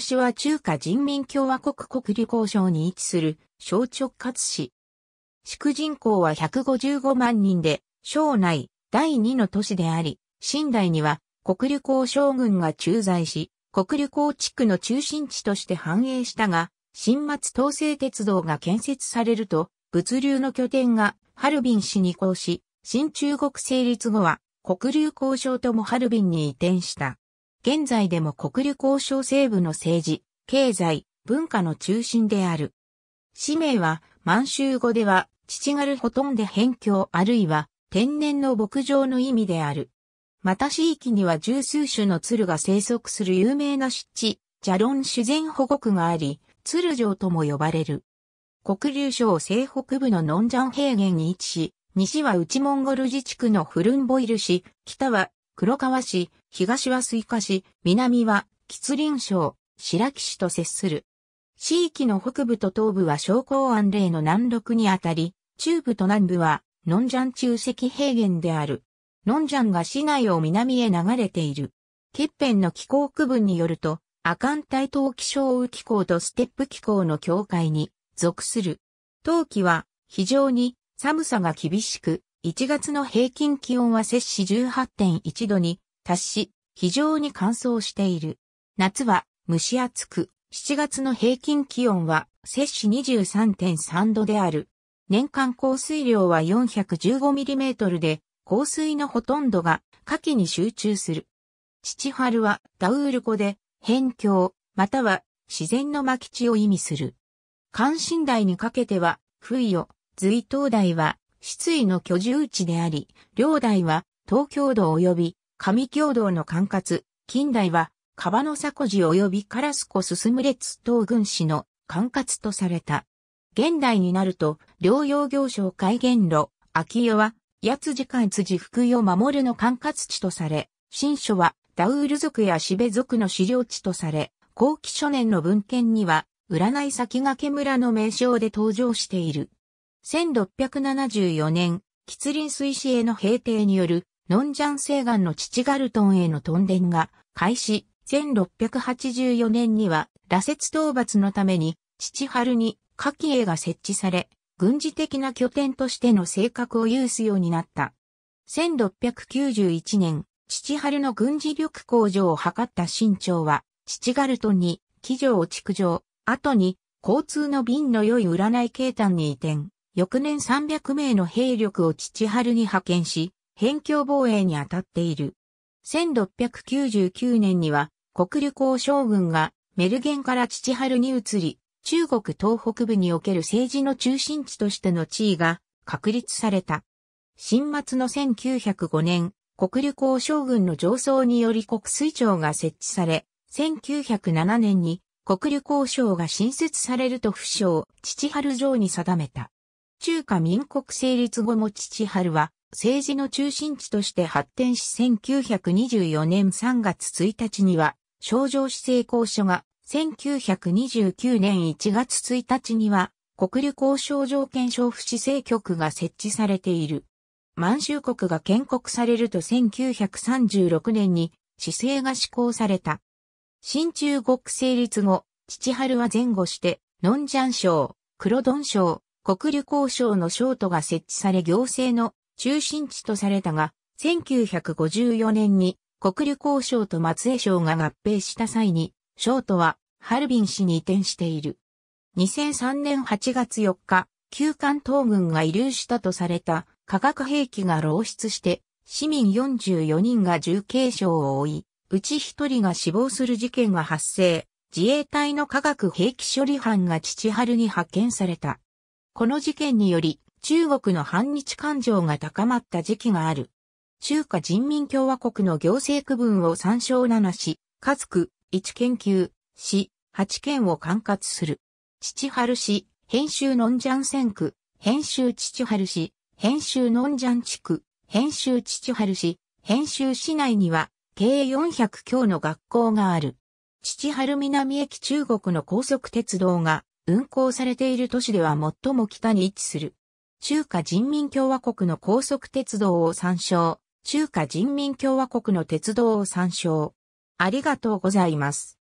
市は中華人民共和国国立交省に位置する小直轄市。市区人口は155万人で、省内第2の都市であり、新代には国立交省軍が駐在し、国立交地区の中心地として繁栄したが、新松東西鉄道が建設されると、物流の拠点がハルビン市に移行し、新中国成立後は国立交渉ともハルビンに移転した。現在でも国竜交渉西部の政治、経済、文化の中心である。氏名は満州語では、父がるほとんど辺境あるいは天然の牧場の意味である。また地域には十数種の鶴が生息する有名な湿地、ジャロン自然保護区があり、鶴城とも呼ばれる。黒流省西北部のノンジャン平原に位置し、西は内モンゴル自治区のフルンボイル市、北は黒川市、東は水川市、南は吉林省、白木市と接する。地域の北部と東部は商工安嶺の南麓にあたり、中部と南部は、ノンジャン中石平原である。ノンジャンが市内を南へ流れている。欠片の気候区分によると、阿寒帯冬気象雨気候とステップ気候の境界に属する。冬季は非常に寒さが厳しく、1月の平均気温は摂氏18.1度に達し、非常に乾燥している。夏は蒸し暑く、7月の平均気温は摂氏23.3度である。年間降水量は 415mm で、降水のほとんどが夏季に集中する。父春はダウール語で、辺境、または自然の巻地を意味する。関心台にかけては、イよ、随東台は失意の居住地であり、両代は東京道及び上京道の管轄、近代は川の古寺及びカラスコ進む列東軍市の管轄とされた。現代になると、療養行商会元路、秋代は、八辻海辻福井を守るの管轄地とされ、新書は、ダウール族やシベ族の資料地とされ、後期初年の文献には、占い先駆け村の名称で登場している。1674年、吉林水師への平定による、ノンジャン西岸の父ガルトンへの屯田が開始、1684年には、羅刹討伐のために、父春に、下記営が設置され、軍事的な拠点としての性格を有すようになった。1691年、父春の軍事力向上を図った新朝は、父ガルトンに、騎乗を築城、後に、交通の便の良い占い形態に移転。翌年300名の兵力を父春に派遣し、辺境防衛に当たっている。1699年には、国旅行将軍がメルゲンから父春に移り、中国東北部における政治の中心地としての地位が確立された。新末の1905年、国旅行将軍の上層により国水庁が設置され、1907年に国旅行省が新設されると不詳、父春城に定めた。中華民国成立後も父春は政治の中心地として発展し1924年3月1日には商場市政公所が1929年1月1日には国旅交渉条件省府市政局が設置されている。満州国が建国されると1936年に市政が施行された。新中国成立後、父春は前後して、ノンジャン省、黒ドン省、国旅交省の省都が設置され行政の中心地とされたが、1954年に国旅交省と松江省が合併した際に、省都はハルビン市に移転している。2003年8月4日、旧関東軍が遺留したとされた化学兵器が漏出して、市民44人が重軽傷を負い、うち1人が死亡する事件が発生。自衛隊の化学兵器処理班が父春に派遣された。この事件により、中国の反日感情が高まった時期がある。中華人民共和国の行政区分を参照七市、つく、一研究、市、八県を管轄する。父春市、編集ノンジャン線区、編集父春市、編集ノンジャン地区、編集父春市、編集市内には、計400強の学校がある。父春南駅中国の高速鉄道が運行されている都市では最も北に位置する。中華人民共和国の高速鉄道を参照。中華人民共和国の鉄道を参照。ありがとうございます。